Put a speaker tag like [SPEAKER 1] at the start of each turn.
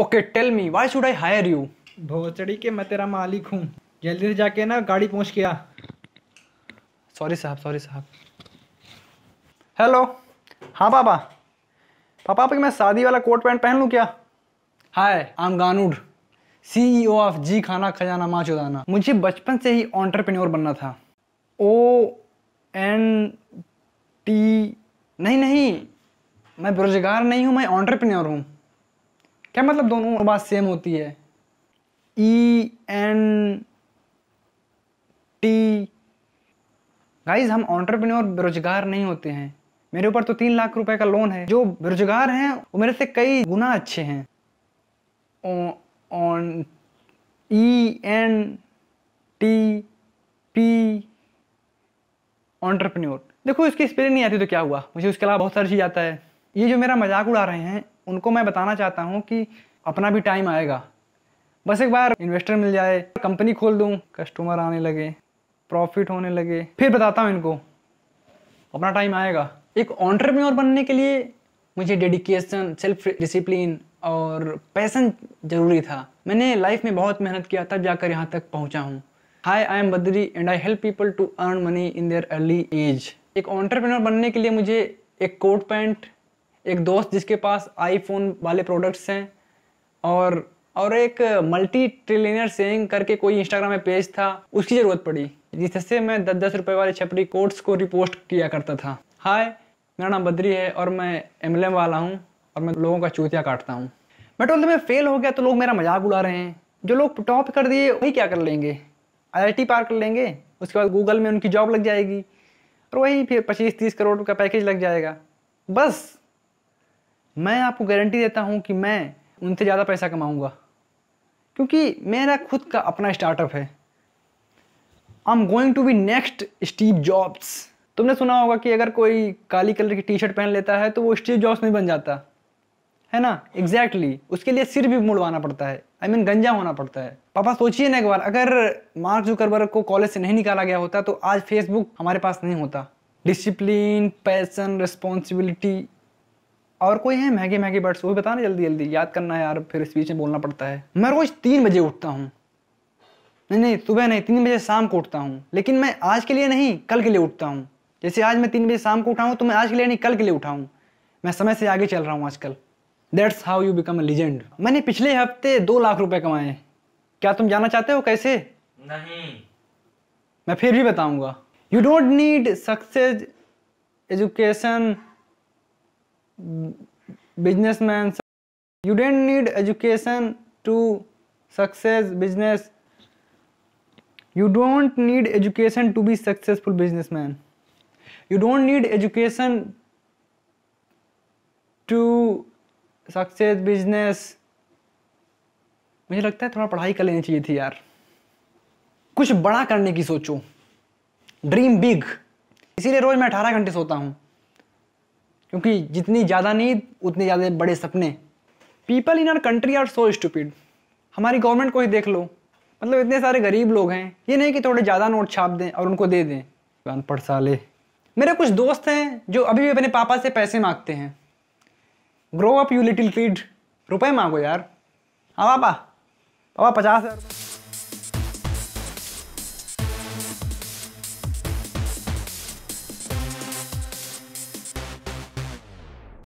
[SPEAKER 1] Okay tell me why should I hire you भोसड़ी के मैं तेरा मालिक हूँ जल्दी से जाके ना गाड़ी पहुँच गया सॉरी साहब सॉरी साहब हेलो हाँ पापा पापा आपकी मैं शादी वाला कोट पैंट पहन लूँ क्या हाय आम गानूड सी ऑफ जी खाना खजाना माँ चुदाना मुझे बचपन से ही ऑन्टरप्रेन्योर बनना था ओ एन टी नहीं नहीं मैं बेरोजगार नहीं हूँ मैं ऑन्टरप्रेन्योर हूँ क्या मतलब दोनों बात सेम होती है ई एन टी गाइज हम ऑन्टरप्रेन्योर बेरोजगार नहीं होते हैं मेरे ऊपर तो तीन लाख रुपए का लोन है जो बेरोजगार हैं वो मेरे से कई गुना अच्छे हैं on E N T P entrepreneur देखो इसकी स्पेलिंग नहीं आती तो क्या हुआ मुझे उसके अलावा बहुत सारी चीज़ आता है ये जो मेरा मजाक उड़ा रहे हैं उनको मैं बताना चाहता हूँ कि अपना भी टाइम आएगा बस एक बार इन्वेस्टर मिल जाए कंपनी खोल दूँ कस्टमर आने लगे प्रॉफिट होने लगे फिर बताता हूँ इनको अपना टाइम आएगा एक ऑन्टरप्रेन्योर बनने के लिए मुझे डेडिकेशन सेल्फ डिसिप्लिन और पैसन जरूरी था मैंने लाइफ में बहुत मेहनत किया तब जाकर यहाँ तक पहुँचा हूँ hi I am Badri and I help people to earn money in their early age एक ऑन्टरप्रीनोर बनने के लिए मुझे एक कोट पैंट एक दोस्त जिसके पास आईफोन वाले प्रोडक्ट्स हैं और और एक मल्टी ट्रिलियनर सेंग करके कोई इंस्टाग्राम में पेज था उसकी ज़रूरत पड़ी जिससे मैं दस दस रुपये वाले छपरी कोट्स को रिपोस्ट किया करता था हाय मेरा नाम बद्री है और मैं एम वाला हूँ और मैं लोगों का चूतिया काटता हूँ मैं टोल मैं फेल हो गया तो लोग मेरा मजाक उड़ा रहे हैं जो लोग टॉप कर दिए वही क्या कर लेंगे आई पार कर लेंगे उसके बाद गूगल में उनकी जॉब लग जाएगी और वही फिर पच्चीस तीस करोड़ का पैकेज लग जाएगा बस मैं आपको गारंटी देता हूँ कि मैं उनसे ज़्यादा पैसा कमाऊँगा क्योंकि मेरा खुद का अपना स्टार्टअप है I am going to be next Steve Jobs तुमने सुना होगा कि अगर कोई काली कलर की टी शर्ट पहन लेता है तो वो स्टीव जॉब्स नहीं बन जाता है ना एग्जैक्टली exactly. उसके लिए सिर भी मुड़वाना पड़ता है आई I मीन mean, गंजा होना पड़ता है पापा सोचिए ना एक बार अगर मार्क जुकरबर्ग को कॉलेज से नहीं निकाला गया होता तो आज फेसबुक हमारे पास नहीं होता डिसिप्लिन पैसन रिस्पॉन्सिबिलिटी और कोई है महंगे महंगे बर्ड्स वो बताना जल्दी जल्दी याद करना है यार फिर स्पीच में बोलना पड़ता है मैं रोज तीन बजे उठता हूँ नहीं नहीं सुबह नहीं तीन बजे शाम को उठता हूँ लेकिन मैं आज के लिए नहीं कल के लिए उठता हूँ जैसे आज मैं तीन बजे शाम को उठाऊँ तो मैं आज के लिए नहीं कल के लिए उठाऊँ मैं समय से आगे चल रहा हूँ आजकल that's how you become a legend मैंने पिछले हफ्ते दो लाख रुपए कमाए क्या तुम जानना चाहते हो कैसे नहीं मैं फिर भी बताऊंगा you don't need success education businessman you don't need education to success business you don't need education to be successful businessman you don't need education to success business मुझे लगता है थोड़ा पढ़ाई कर लेनी चाहिए थी यार कुछ बड़ा करने की सोचो ड्रीम बिग इसीलिए रोज मैं अठारह घंटे सोता हूँ क्योंकि जितनी ज़्यादा नींद उतने ज़्यादा बड़े सपने people in our country are so stupid हमारी गवर्नमेंट को ही देख लो मतलब इतने सारे गरीब लोग हैं ये नहीं कि थोड़े ज़्यादा नोट छाप दें और उनको दे दें अनपढ़ साले मेरे कुछ दोस्त हैं जो अभी भी अपने पापा से पैसे मांगते हैं grow up you little kid रुपए मांगो यार हाँ पापा पापा पचास हज़ार